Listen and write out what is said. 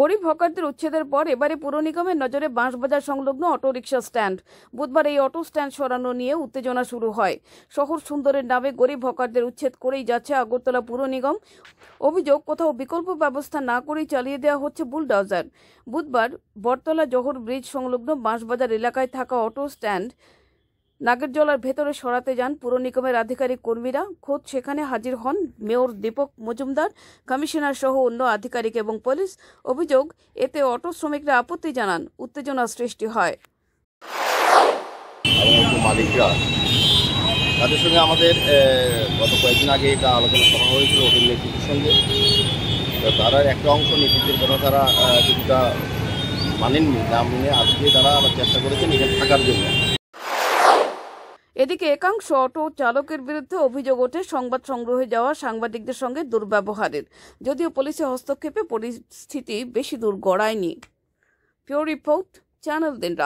গরিব হকারদের উচ্ছেদের পর এবারে পুর নিগমের নজরে বাঁশবাজার সংলগ্ন অটোরিকশা স্ট্যান্ড বুধবার এই অটো স্ট্যান্ড সরানো নিয়ে উত্তেজনা শুরু হয় শহর সুন্দরের নামে গরিব হকারদের উচ্ছেদ করেই যাচ্ছে আগরতলা পুর নিগম অভিযোগ কোথাও বিকল্প ব্যবস্থা না করেই চালিয়ে দেওয়া হচ্ছে বুলডাউজার বুধবার বটতলা জহর ব্রিজ সংলগ্ন বাঁশবাজার এলাকায় থাকা অটো স্ট্যান্ড নাগরজলার ভেতরে সরাতে যান পুর নিগমের আধিকারিক কর্মীরা খোদ সেখানে হাজির হন মেয়র দীপক মজুমদার কমিশনার সহ অন্য আধিকারিক এবং পুলিশ অভিযোগ এতে অটো শ্রমিকরা আপত্তি জানান উত্তেজনা সৃষ্টি হয় মালিকরা তাদের সঙ্গে আমাদের গত কয়েকদিন আগে এটা আলোচনা করা হয়েছিল ওদের নেতৃত্বের সঙ্গে তারা একটা অংশ নেতৃত্বের কথা তারা কিছুটা মানেননি না মেনে আজকে তারা চেষ্টা করেছেন এখানে থাকার জন্য এদিকে একাংশ অটো চালকের বিরুদ্ধে অভিযোগ ওঠে সংবাদ সংগ্রহে যাওয়া সাংবাদিকদের সঙ্গে দুর্ব্যবহারের যদিও পুলিশের হস্তক্ষেপে পরিস্থিতি বেশি দূর গড়ায়নি পিওর রিপোর্ট চ্যানেল দিন